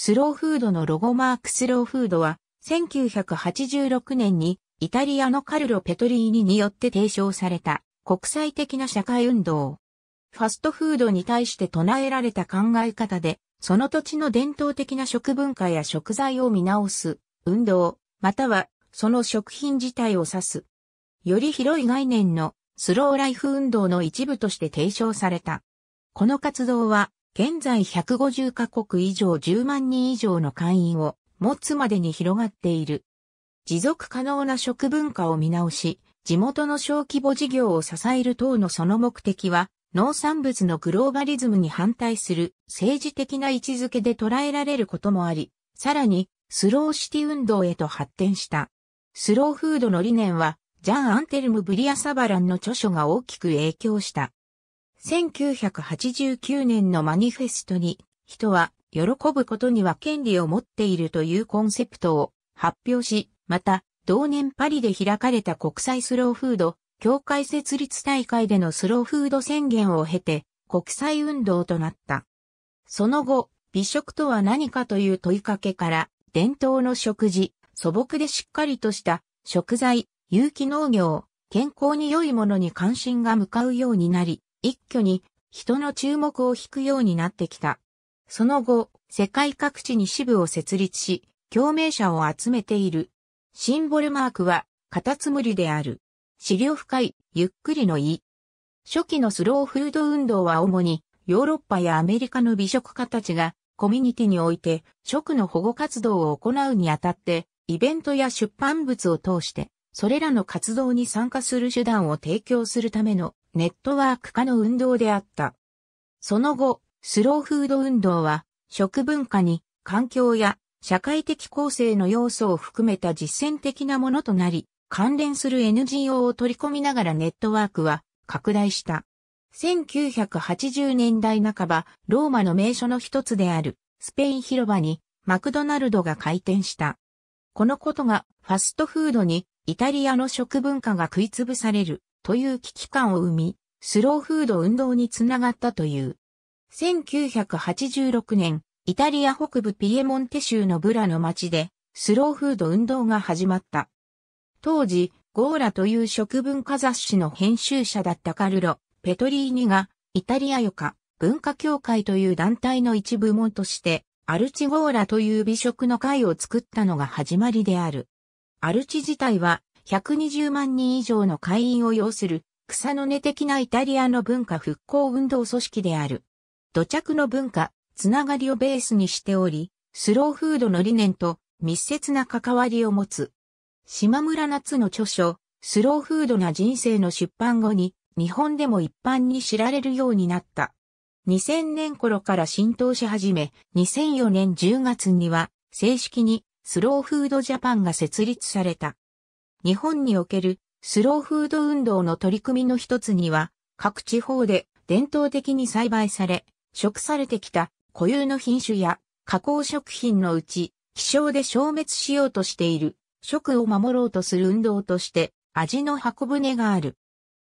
スローフードのロゴマークスローフードは、1986年にイタリアのカルロ・ペトリーニによって提唱された国際的な社会運動。ファストフードに対して唱えられた考え方で、その土地の伝統的な食文化や食材を見直す、運動、またはその食品自体を指す。より広い概念のスローライフ運動の一部として提唱された。この活動は現在150カ国以上10万人以上の会員を持つまでに広がっている。持続可能な食文化を見直し、地元の小規模事業を支える等のその目的は、農産物のグローバリズムに反対する政治的な位置づけで捉えられることもあり、さらにスローシティ運動へと発展した。スローフードの理念は、ジャン・アンテルム・ブリア・サバランの著書が大きく影響した。1989年のマニフェストに、人は喜ぶことには権利を持っているというコンセプトを発表し、また、同年パリで開かれた国際スローフード、協会設立大会でのスローフード宣言を経て、国際運動となった。その後、美食とは何かという問いかけから、伝統の食事、素朴でしっかりとした食材、有機農業、健康に良いものに関心が向かうようになり、一挙に人の注目を引くようになってきた。その後、世界各地に支部を設立し、共鳴者を集めている。シンボルマークは、カタツムリである。資料深い、ゆっくりのい初期のスローフード運動は主に、ヨーロッパやアメリカの美食家たちが、コミュニティにおいて、食の保護活動を行うにあたって、イベントや出版物を通して、それらの活動に参加する手段を提供するためのネットワーク化の運動であった。その後、スローフード運動は、食文化に環境や社会的構成の要素を含めた実践的なものとなり、関連する NGO を取り込みながらネットワークは拡大した。1980年代半ば、ローマの名所の一つであるスペイン広場にマクドナルドが開店した。このことがファストフードにイタリアの食文化が食いつぶされるという危機感を生み、スローフード運動につながったという。1986年、イタリア北部ピエモンテ州のブラの町で、スローフード運動が始まった。当時、ゴーラという食文化雑誌の編集者だったカルロ、ペトリーニが、イタリアヨカ、文化協会という団体の一部門として、アルチゴーラという美食の会を作ったのが始まりである。アルチ自体は120万人以上の会員を要する、草の根的なイタリアの文化復興運動組織である。土着の文化、つながりをベースにしており、スローフードの理念と密接な関わりを持つ。島村夏の著書、スローフードな人生の出版後に、日本でも一般に知られるようになった。2000年頃から浸透し始め、2004年10月には、正式にスローフードジャパンが設立された。日本におけるスローフード運動の取り組みの一つには、各地方で伝統的に栽培され、食されてきた固有の品種や加工食品のうち、希少で消滅しようとしている食を守ろうとする運動として味の箱舟がある。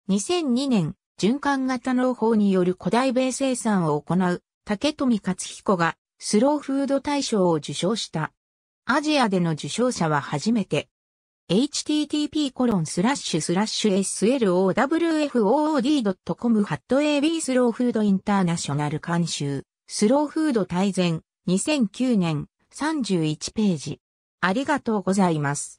2002年、循環型農法による古代米生産を行う竹富克彦がスローフード大賞を受賞した。アジアでの受賞者は初めて h t t p s l o w f o o d c o m ハット AB スローフードインターナショナル監修スローフード大全2009年31ページありがとうございます。